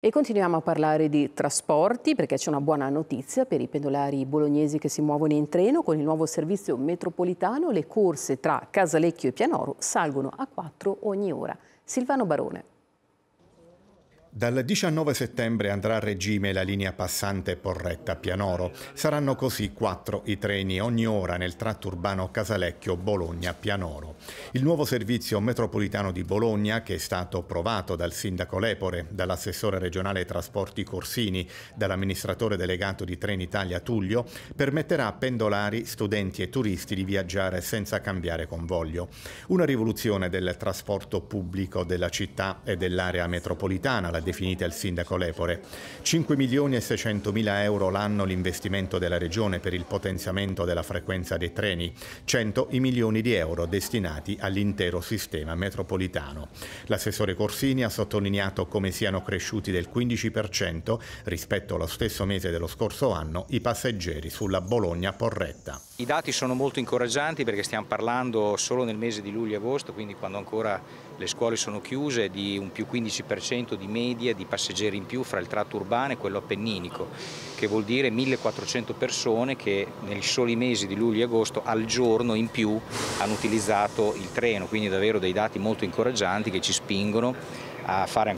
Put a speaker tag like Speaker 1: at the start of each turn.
Speaker 1: E continuiamo a parlare di trasporti perché c'è una buona notizia per i pendolari bolognesi che si muovono in treno. Con il nuovo servizio metropolitano le corse tra Casalecchio e Pianoro salgono a 4 ogni ora. Silvano Barone.
Speaker 2: Dal 19 settembre andrà a regime la linea passante Porretta-Pianoro. Saranno così quattro i treni ogni ora nel tratto urbano Casalecchio-Bologna-Pianoro. Il nuovo servizio metropolitano di Bologna, che è stato provato dal sindaco Lepore, dall'assessore regionale trasporti Corsini, dall'amministratore delegato di Trenitalia Tullio, permetterà a pendolari, studenti e turisti di viaggiare senza cambiare convoglio. Una rivoluzione del trasporto pubblico della città e dell'area metropolitana, la l'ha definita il sindaco Lepore. 5 milioni e 600 mila euro l'anno l'investimento della regione per il potenziamento della frequenza dei treni, 100 i milioni di euro destinati all'intero sistema metropolitano. L'assessore Corsini ha sottolineato come siano cresciuti del 15% rispetto allo stesso mese dello scorso anno i passeggeri sulla Bologna-Porretta.
Speaker 3: I dati sono molto incoraggianti perché stiamo parlando solo nel mese di luglio agosto, quindi quando ancora le scuole sono chiuse, di un più 15% di meno media di passeggeri in più fra il tratto urbano e quello appenninico, che vuol dire 1400 persone che nei soli mesi di luglio e agosto al giorno in più hanno utilizzato il treno, quindi davvero dei dati molto incoraggianti che ci spingono a fare